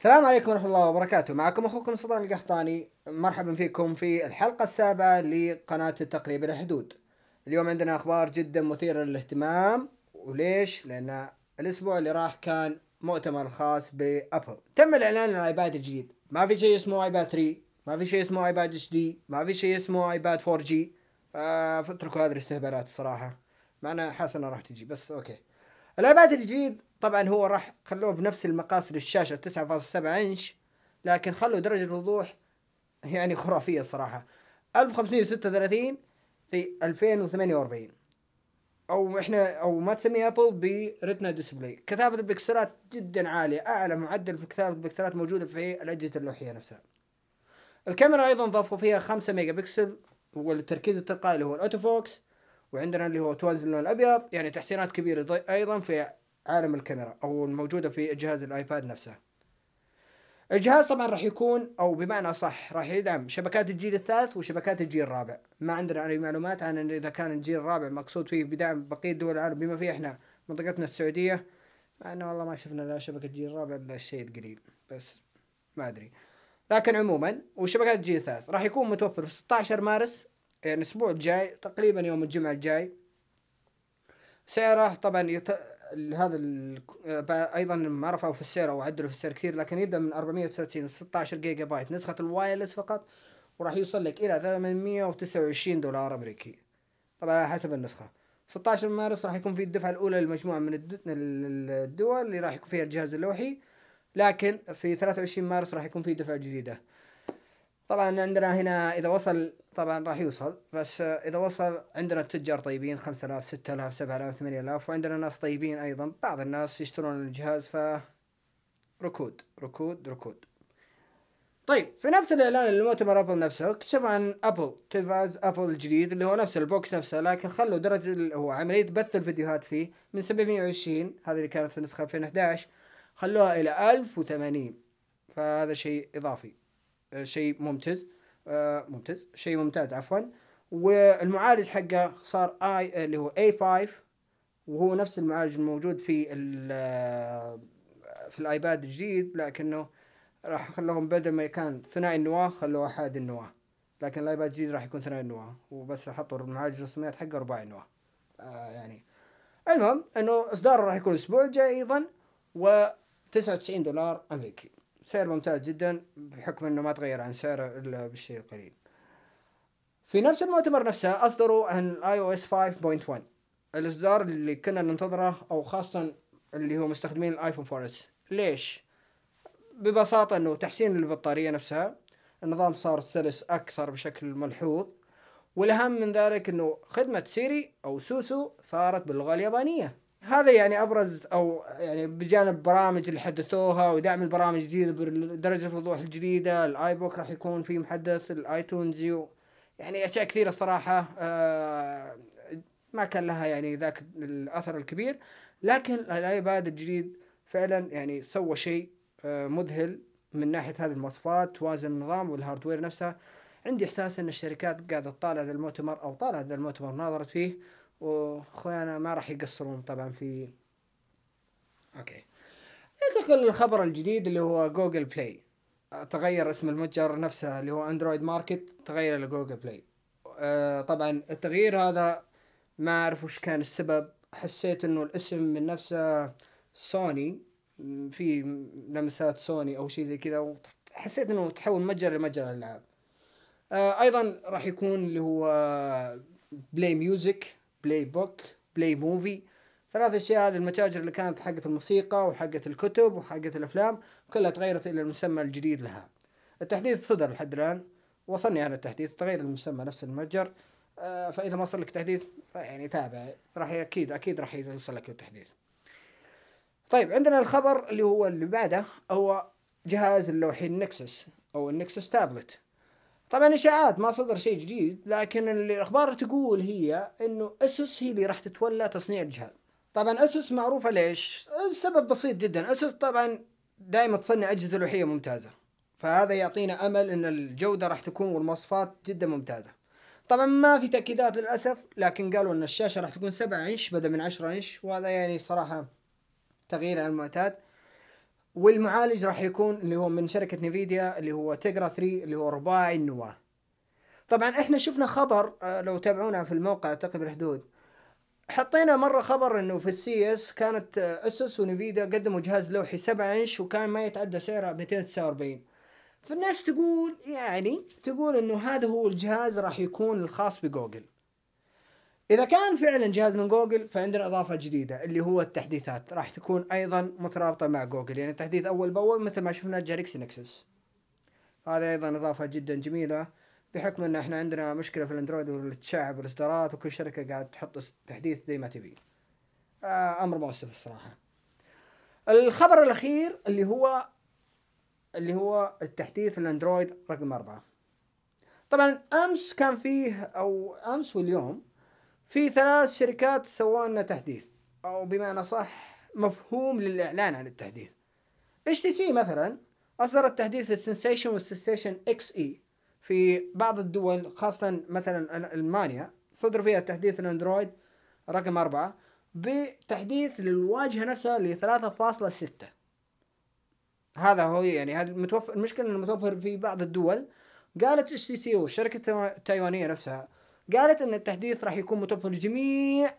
السلام عليكم ورحمة الله وبركاته معكم أخوكم سلطان القحطاني مرحبا فيكم في الحلقة السابعة لقناة تقريب الحدود اليوم عندنا أخبار جدا مثيرة للاهتمام وليش؟ لأن الأسبوع اللي راح كان مؤتمر خاص بأبل تم الإعلان عن الآيباد الجديد ما في شيء اسمه آيباد 3 ما في شيء اسمه آيباد اتش دي ما في شيء اسمه آيباد 4 جي فاتركوا هذه الاستهبالات الصراحة مع أنا حاسس أنها راح تجي بس أوكي الايباد الجديد طبعا هو راح خلوه بنفس المقاس للشاشة 9.7 انش لكن خلوا درجة الوضوح يعني خرافية الصراحة 1536 في 2048 او احنا او ما تسميه ابل برتنا ديسبلاي كثافة البكسلات جدا عالية اعلى معدل في كثافة البكسلات موجودة في الاجهزة اللوحية نفسها الكاميرا ايضا ضافوا فيها 5 ميجا بكسل والتركيز التلقائي اللي هو الاوتو فوكس وعندنا اللي هو توانز اللون الابيض يعني تحسينات كبيره ايضا في عالم الكاميرا او الموجوده في جهاز الايباد نفسه الجهاز طبعا راح يكون او بمعنى صح راح يدعم شبكات الجيل الثالث وشبكات الجيل الرابع ما عندنا اي معلومات عن اذا كان الجيل الرابع مقصود فيه بدعم بقيه دول العالم بما فيه احنا منطقتنا السعوديه مع انه والله ما شفنا لا شبكه الجيل الرابع الا الشيء القليل بس ما ادري لكن عموما وشبكات الجيل الثالث راح يكون متوفر في 16 مارس يعني الاسبوع الجاي تقريبا يوم الجمعه الجاي سعره طبعا يت... هذا ال... آه، ايضا ما رفعوا في السعر او عدلوا في السعر كثير لكن يبدا من 499 16 جيجا بايت نسخه الوايرلس فقط وراح يوصل لك الى 829 دولار امريكي طبعا على حسب النسخه 16 مارس راح يكون في الدفعه الاولى لمجموعه من الدول اللي راح يكون فيها الجهاز اللوحي لكن في 23 مارس راح يكون في دفعه جديده طبعا عندنا هنا اذا وصل طبعا راح يوصل بس اذا وصل عندنا تجار طيبين 5000 6000 7000 8000 وعندنا ناس طيبين ايضا بعض الناس يشترون الجهاز ف ركود ركود ركود طيب في نفس الاعلان لمؤتمر ابل نفسه اكتشف عن ابل تلفاز ابل الجديد اللي هو نفس البوكس نفسه لكن خلوا درجه هو عمليه بث الفيديوهات فيه من 720 هذه اللي كانت في نسخه 2011 خلوها الى 1080 فهذا شيء اضافي شيء ممتاز آه، ممتاز شيء ممتاز عفوا والمعالج حقه صار اي آه، اللي هو اي 5 وهو نفس المعالج الموجود في آه، في الايباد الجديد لكنه راح خلوهم بدل ما كان ثنائي النواة خلوه احاد النواة لكن الايباد الجديد راح يكون ثنائي النواة وبس حطوا المعالج الرسميات حقه رباعي النواة آه يعني المهم انه اصداره راح يكون الاسبوع الجاي ايضا و 99 دولار امريكي سعر ممتاز جدا بحكم انه ما تغير عن سعره الا بالشيء القليل في نفس المؤتمر نفسه اصدروا عن اي او اس 5.1 الاصدار اللي كنا ننتظره او خاصه اللي هو مستخدمين الايفون 4 ليش ببساطه انه تحسين البطاريه نفسها النظام صار سلس اكثر بشكل ملحوظ والاهم من ذلك انه خدمه سيري او سوسو صارت باللغه اليابانيه هذا يعني ابرز او يعني بجانب برامج اللي حدثوها ودعم البرامج الجديده بدرجه الوضوح الجديده الاي بوك راح يكون في محدث الايتونز يعني اشياء كثيره الصراحه آه ما كان لها يعني ذاك الاثر الكبير لكن الايباد الجديد فعلا يعني سوى شيء آه مذهل من ناحيه هذه المواصفات توازن النظام والهاردوير نفسها عندي احساس ان الشركات قاعده تطالع ذا المؤتمر او طالع ذا المؤتمر ناظرت فيه وأخوانا ما راح يقصرون طبعا في أوكي ننتقل للخبر الجديد اللي هو جوجل بلاي تغير اسم المتجر نفسه اللي هو اندرويد ماركت تغير الى جوجل بلاي آه، طبعا التغيير هذا ما اعرف وش كان السبب حسيت انه الاسم من نفسه سوني في لمسات سوني او شيء زي كذا حسيت انه تحول متجر لمتجر الالعاب آه، ايضا راح يكون اللي هو بلاي ميوزك بلاي بوك بلاي موفي ثلاث اشياء هذه المتاجر اللي كانت حقت الموسيقى وحقت الكتب وحقت الافلام كلها تغيرت الى المسمى الجديد لها التحديث صدر لحد الان وصلني انا التحديث تغير المسمى نفس المتجر آه، فاذا ما وصل لك تحديث يعني تابع راح اكيد اكيد راح يوصل لك التحديث طيب عندنا الخبر اللي هو اللي بعده هو جهاز اللوحين النكسس او النكسس تابلت طبعا اشاعات ما صدر شيء جديد لكن الاخبار تقول هي انه اسس هي اللي راح تتولى تصنيع الجهاز طبعا اسس معروفه ليش السبب بسيط جدا اسس طبعا دائما تصنع اجهزه لوحيه ممتازه فهذا يعطينا امل ان الجوده راح تكون والمواصفات جدا ممتازه طبعا ما في تاكيدات للاسف لكن قالوا ان الشاشه راح تكون 7 انش بدل من 10 انش وهذا يعني صراحه تغيير عن المعتاد والمعالج راح يكون اللي هو من شركه نيفيديا اللي هو تيجرا 3 اللي هو رباعي النواه طبعا احنا شفنا خبر آه، لو تابعونا في الموقع اعتقد الحدود حطينا مرة خبر انه في السي اس كانت آه، اسس ونيفيديا قدموا جهاز لوحي 7 انش وكان ما يتعدى سعره 249 فالناس تقول يعني تقول انه هذا هو الجهاز راح يكون الخاص بجوجل اذا كان فعلا جهاز من جوجل فعندنا اضافه جديده اللي هو التحديثات راح تكون ايضا مترابطه مع جوجل يعني التحديث اول باول مثل ما شفنا جالكسي نكسس هذا ايضا اضافه جدا جميله بحكم ان احنا عندنا مشكله في الاندرويد والتشعب والاصدارات وكل شركه قاعد تحط تحديث زي ما تبي آه، امر مؤسف الصراحه الخبر الاخير اللي هو اللي هو التحديث الاندرويد رقم أربعة طبعا امس كان فيه او امس واليوم في ثلاث شركات سووا لنا تحديث او بمعنى صح مفهوم للاعلان عن التحديث اتش تي سي مثلا اصدرت تحديث السنسيشن والسنسيشن اكس اي في بعض الدول خاصه مثلا المانيا صدر فيها تحديث الاندرويد رقم أربعة بتحديث للواجهة نفسها لثلاثة فاصلة ستة هذا هو يعني هذا المتوفر المشكلة انه متوفر في بعض الدول قالت اتش تي سي والشركة التايوانية نفسها قالت ان التحديث راح يكون متوفر لجميع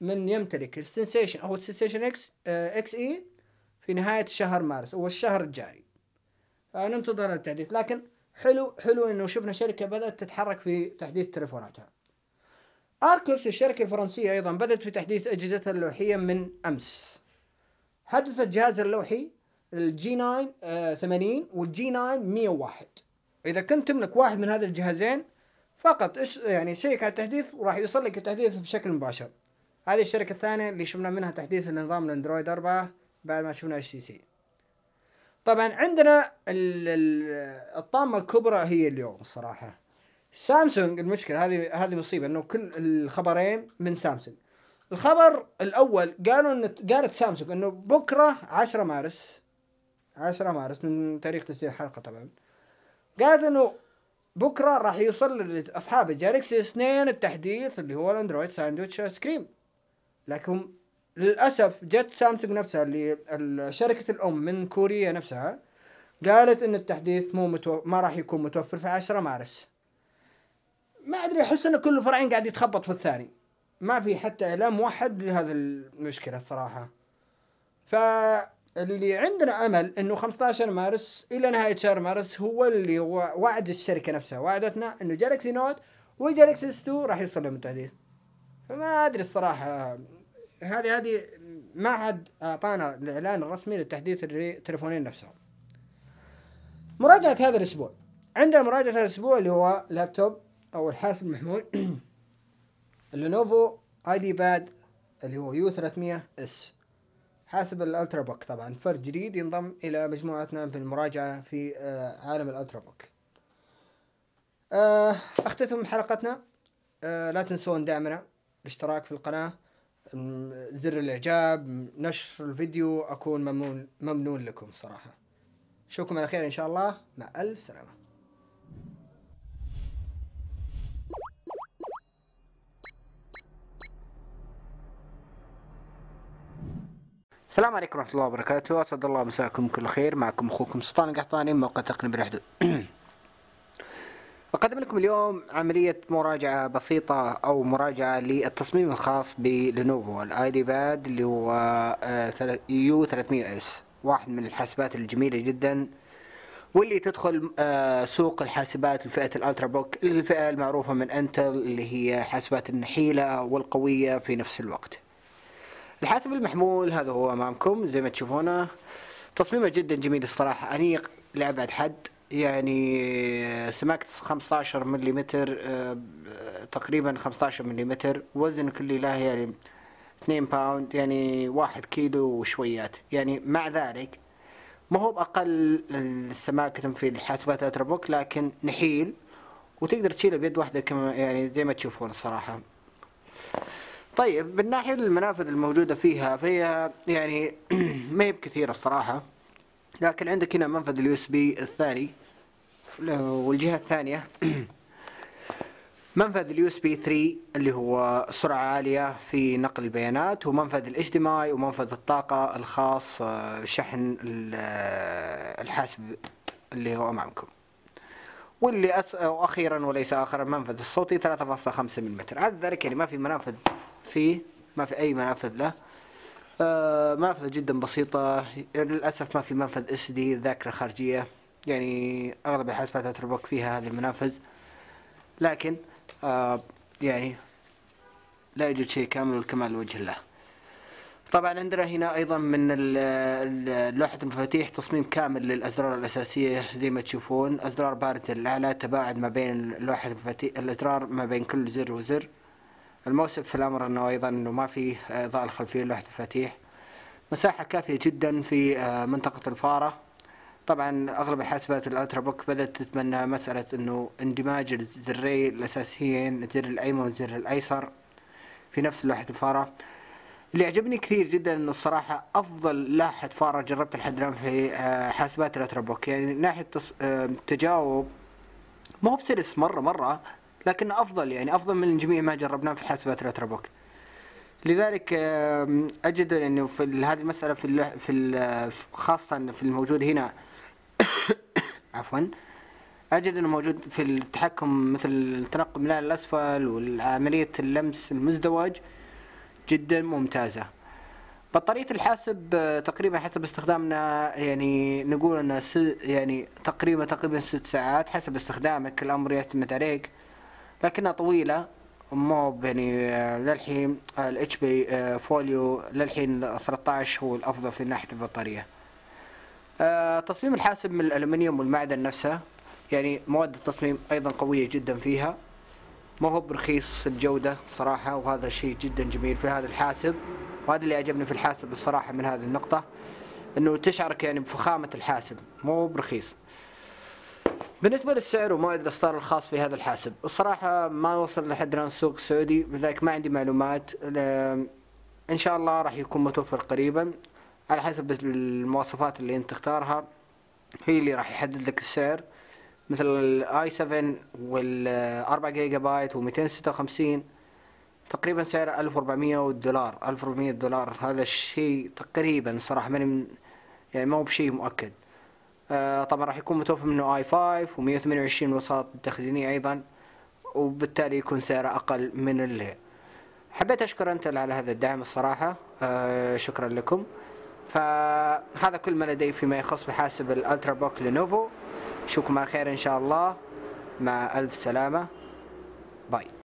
من يمتلك السنسيشن او السنسيشن اكس اه اكس اي e في نهاية شهر مارس او الشهر الجاري ننتظر التحديث لكن حلو حلو انه شفنا شركة بدأت تتحرك في تحديث تليفوناتها اركوس الشركة الفرنسية ايضا بدأت في تحديث اجهزتها اللوحية من امس حدث الجهاز اللوحي الجي 9 80 والجي 9 101 اذا كنت تملك واحد من هذا الجهازين فقط إش يعني شيك على التحديث وراح يوصل لك التحديث بشكل مباشر هذه الشركة الثانية اللي شفنا منها تحديث النظام الاندرويد 4 بعد ما شفنا اتش تي سي طبعا عندنا الطامة الكبرى هي اليوم الصراحة سامسونج المشكلة هذه هذه مصيبة انه كل الخبرين من سامسونج الخبر الاول قالوا ان قالت سامسونج انه بكرة 10 مارس 10 مارس من تاريخ تسجيل الحلقة طبعا قالت انه بكره راح يوصل لاصحاب الجالكسي 2 التحديث اللي هو الاندرويد ساندويتش سكريم لكن للاسف جت سامسونج نفسها اللي شركه الام من كوريا نفسها قالت ان التحديث مو متو... ما راح يكون متوفر في 10 مارس ما ادري احس ان كل الفرعين قاعد يتخبط في الثاني ما في حتى اعلام واحد لهذه المشكله الصراحه ف اللي عندنا امل انه 15 مارس الى نهايه شهر مارس هو اللي وعد الشركه نفسها وعدتنا انه جالكسي نوت وجالكسي 2 راح يوصل لهم التحديث فما ادري الصراحه هذه هذه ما حد اعطانا الاعلان الرسمي للتحديث التليفونين نفسهم مراجعه هذا الاسبوع عندنا مراجعه هذا الاسبوع اللي هو لابتوب او الحاسب المحمول لينوفو اي دي باد اللي هو يو 300 اس حاسب الالترا بوك طبعا فرد جديد ينضم الى مجموعتنا في المراجعه في آه، عالم الالترا بوك آه، اختتم حلقتنا آه، لا تنسون دعمنا الاشتراك في القناه زر الاعجاب نشر الفيديو اكون ممنون ممنون لكم صراحه اشوفكم على خير ان شاء الله مع الف سلامه السلام عليكم ورحمة الله وبركاته، أسعد الله مساكم كل خير، معكم أخوكم سلطان القحطاني من موقع تقني الحدود. أقدم لكم اليوم عملية مراجعة بسيطة أو مراجعة للتصميم الخاص بلينوفو دي باد اللي هو آه، يو 300 اس، واحد من الحاسبات الجميلة جدا واللي تدخل آه، سوق الحاسبات لفئة الالترا بوك الفئة المعروفة من انتل اللي هي حاسبات النحيلة والقوية في نفس الوقت. الحاسب المحمول هذا هو امامكم زي ما تشوفونه تصميمه جدا جميل الصراحه انيق لابعد حد يعني آه، سماكة 15 ملم آه، تقريبا 15 ملم وزن كل له يعني 2 باوند يعني 1 كيلو وشويات يعني مع ذلك ما هو بأقل السماكة في الحاسبات أتربوك لكن نحيل وتقدر تشيله بيد واحدة كما يعني زي ما تشوفون الصراحة طيب بالناحيه للمنافذ الموجوده فيها فهي يعني ما هي بكثيرة الصراحه لكن عندك هنا منفذ اليو اس بي الثاني والجهه الثانيه منفذ اليو اس بي 3 اللي هو سرعة عالية في نقل البيانات ومنفذ الاتش دي ماي ومنفذ الطاقة الخاص آه، شحن آه، الحاسب اللي هو أمامكم واللي أس... واخيرا وليس آخرا منفذ الصوتي 3.5 ملم هذا ذلك يعني ما في منافذ فيه ما في أي منافذ له آه، منافذ جدا بسيطة للأسف ما في منفذ اس دي ذاكرة خارجية يعني أغلب الحاسبات تتربك فيها هذه المنافذ لكن آه، يعني لا يوجد شيء كامل والكمال لوجه الله طبعا عندنا هنا ايضا من لوحه المفاتيح تصميم كامل للازرار الاساسيه زي ما تشوفون ازرار بارده الاعلى تباعد ما بين لوحه المفاتيح الازرار ما بين كل زر وزر الموسم في الامر انه ايضا انه ما في اضاءه خلفيه لوحه المفاتيح مساحه كافيه جدا في آه، منطقه الفاره طبعا اغلب الحاسبات الالترا بوك بدات تتمنى مساله انه اندماج الزرين الاساسيين الزر الايمن والزر الايسر في نفس لوحه الفاره اللي عجبني كثير جدا انه الصراحه افضل لاحه فاره جربت لحد الان في آه، حاسبات الاتربوك يعني ناحيه آه، تجاوب ما هو بسلس مره مره لكن افضل يعني افضل من جميع ما جربناه في حاسبات الاتربوك لذلك اجد انه في هذه المساله في في خاصه في الموجود هنا عفوا اجد انه موجود في التحكم مثل تنقم الاسفل والعمليه اللمس المزدوج جدا ممتازه بطاريه الحاسب آه، تقريبا حسب استخدامنا يعني نقول انها يعني تقريبا تقريبا ست ساعات حسب استخدامك الامر يعتمد عليك لكنها طويله مو يعني آه، للحين الاتش آه، بي فوليو للحين 13 هو الافضل في ناحيه البطاريه تصميم الحاسب من الالومنيوم والمعدن نفسه يعني مواد التصميم ايضا قويه جدا فيها ما هو برخيص الجودة صراحة وهذا شيء جدا جميل في هذا الحاسب وهذا اللي عجبني في الحاسب الصراحة من هذه النقطة انه تشعرك يعني بفخامة الحاسب مو برخيص بالنسبة للسعر ادري الإصدار الخاص في هذا الحاسب الصراحة ما وصل لحد الآن السوق السعودي لذلك ما عندي معلومات إن شاء الله راح يكون متوفر قريبا على حسب المواصفات اللي أنت تختارها هي اللي راح يحدد لك السعر مثل الاي 7 وال4 جيجا بايت و256 تقريبا سعره 1400 دولار 1400 دولار هذا الشيء تقريبا صراحه ماني يعني ما هو بشيء مؤكد آه طبعا راح يكون متوفر منه اي 5 و128 وساط تخزيني ايضا وبالتالي يكون سعره اقل من اللي حبيت اشكر انتل على هذا الدعم الصراحه آه شكرا لكم فهذا كل ما لدي فيما يخص بحاسب الالترا بوك لينوفو اشوفكم على خير ان شاء الله مع الف سلامه باي